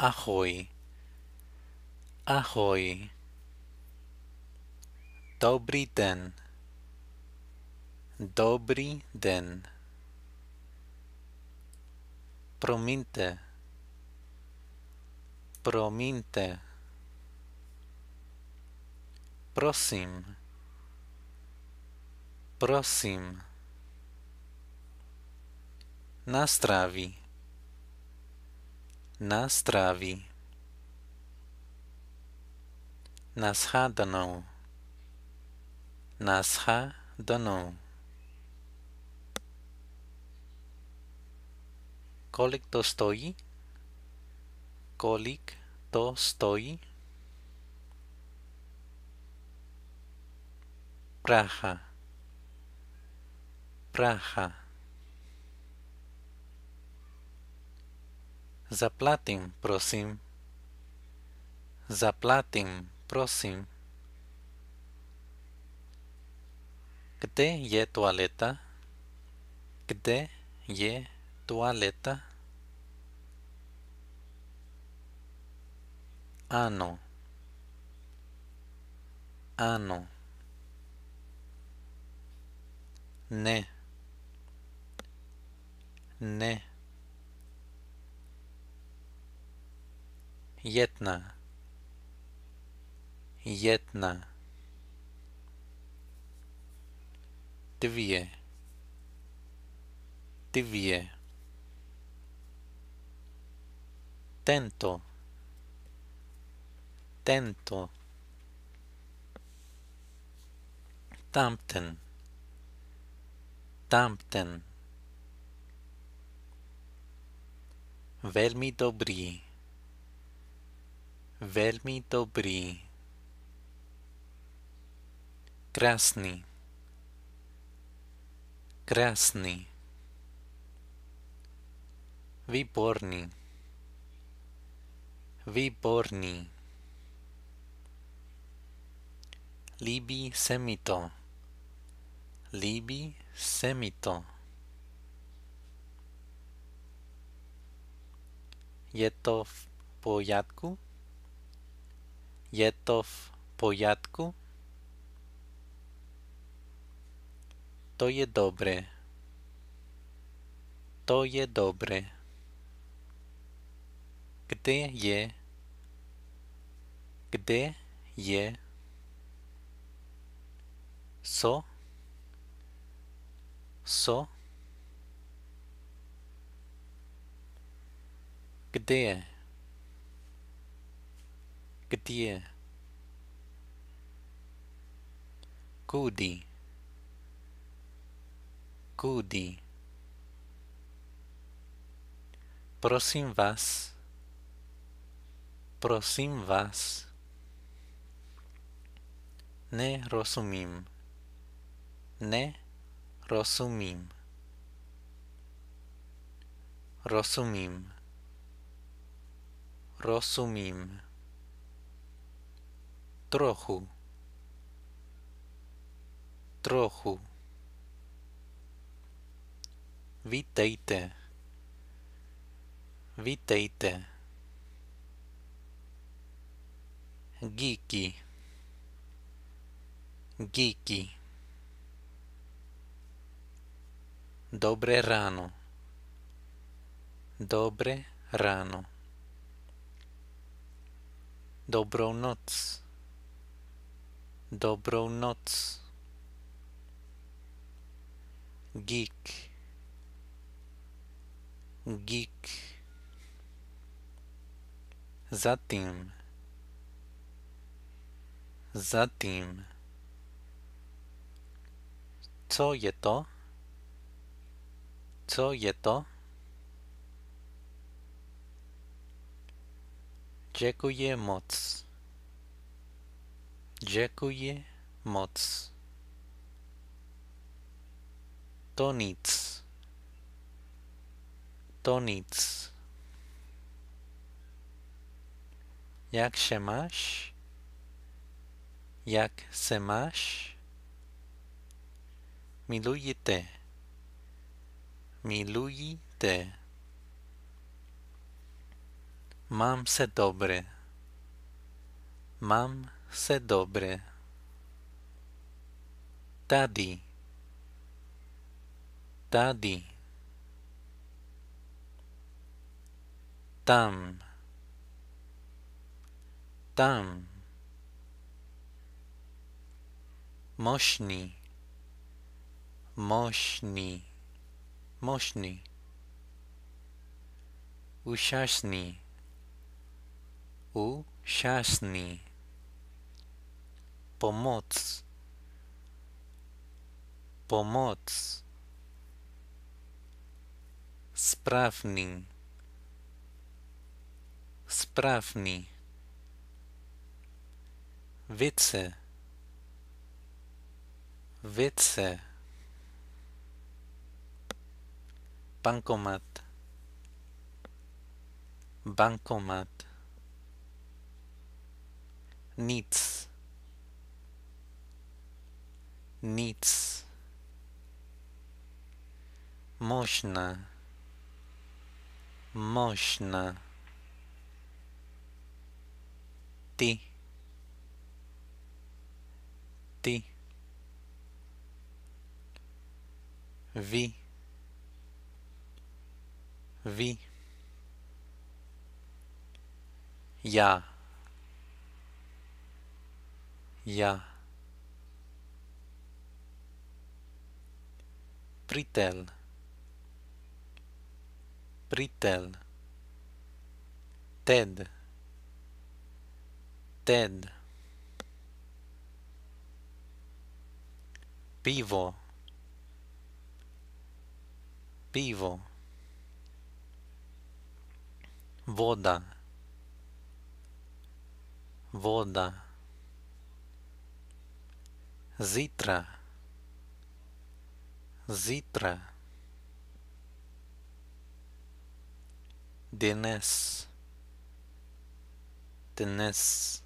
ajoi ajoi dobri den dobri den prominte prominte prosim prosim nastravi na schádanou na schádanou Kolik to stojí? Kolik to stojí? Pracha. Praha Zaplatím, prosím. Zaplatím, prosím. Kde je toaleta? Kde je toaleta? Ano. Ano. Ne. Ne. jedna, jedna, dvě, dvě, tento, tento, tamten, tamten, veľmi dobrý, Veľmi dobrý. Krásny. Krásny. Výborný. Výborný. Líbí se mi to. Líbí se mi to. Je to v poriadku? Je to v poriadku? To je dobre. To je dobre. Kde je? Kde je? So? So? Kde je? kiedy kody kody prosím vás prosím vás ne rozumím ne rozumím rozumím rozumím trochu trochu vitejte vitejte giki giki dobre rano dobre rano dobrou noc Dobrou noc. Geek. Geek. Za tým. Za tým. Co je to? Co je to? Ďakujem moc. Dziękuję moc. To nic. To nic. Jak się masz? Jak se masz? Miluję te. Miluję te. Mam se dobre. Mam Se dobre. Tady. Tady. Tam. Tam. Mośni. Mośni. Mośni. Usiasni. Usiasni pomoc pomoc sprawni sprawni wice wice bankomat bankomat nic Ниц, мощно мощно ты ты ви ви я я Pritel. Pritel. Ted. Ted. Pivo. Pivo. Voda. Voda. Zitra. Zítra. Dnes. Dnes.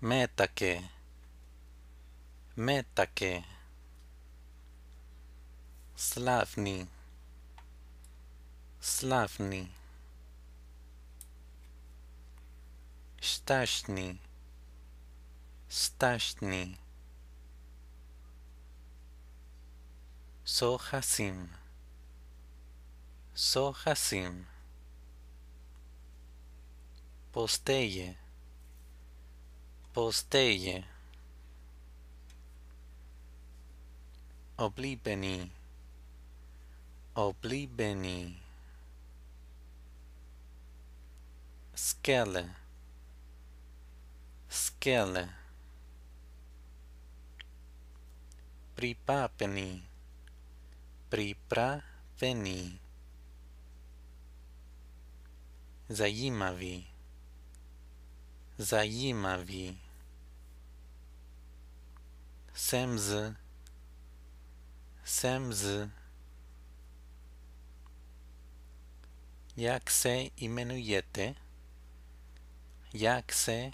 Mé také. mé také. Slavný. Slavný. Štašný. Štašný. so hasim so hasim posteje posteje oblibeni oblibeni skele skele pripapeni pripapeni pripravený Zajímavý. Zajímavý. sem z. sem z. Jak se jmenujete? Jak se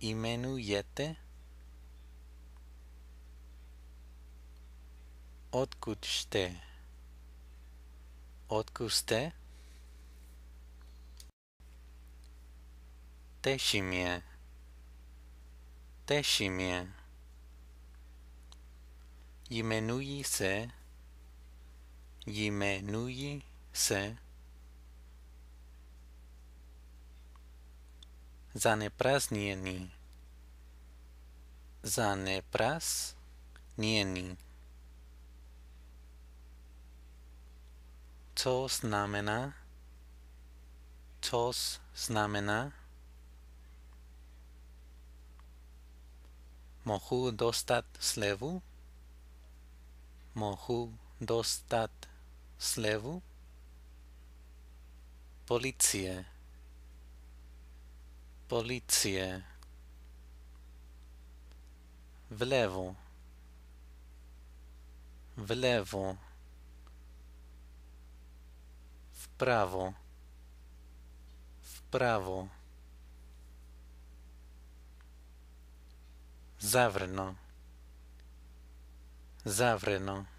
jmenujete? Odkud jste? odkuste tešimie tešimie imenuji se imenuji se zaneprázdnený zaneprázdnený To znamená, to znamená, mohu dostat slevu, mohu dostat slevu, policie, policie, vlevo, vlevo, prawo, w prawo. Zawrno, zawrno.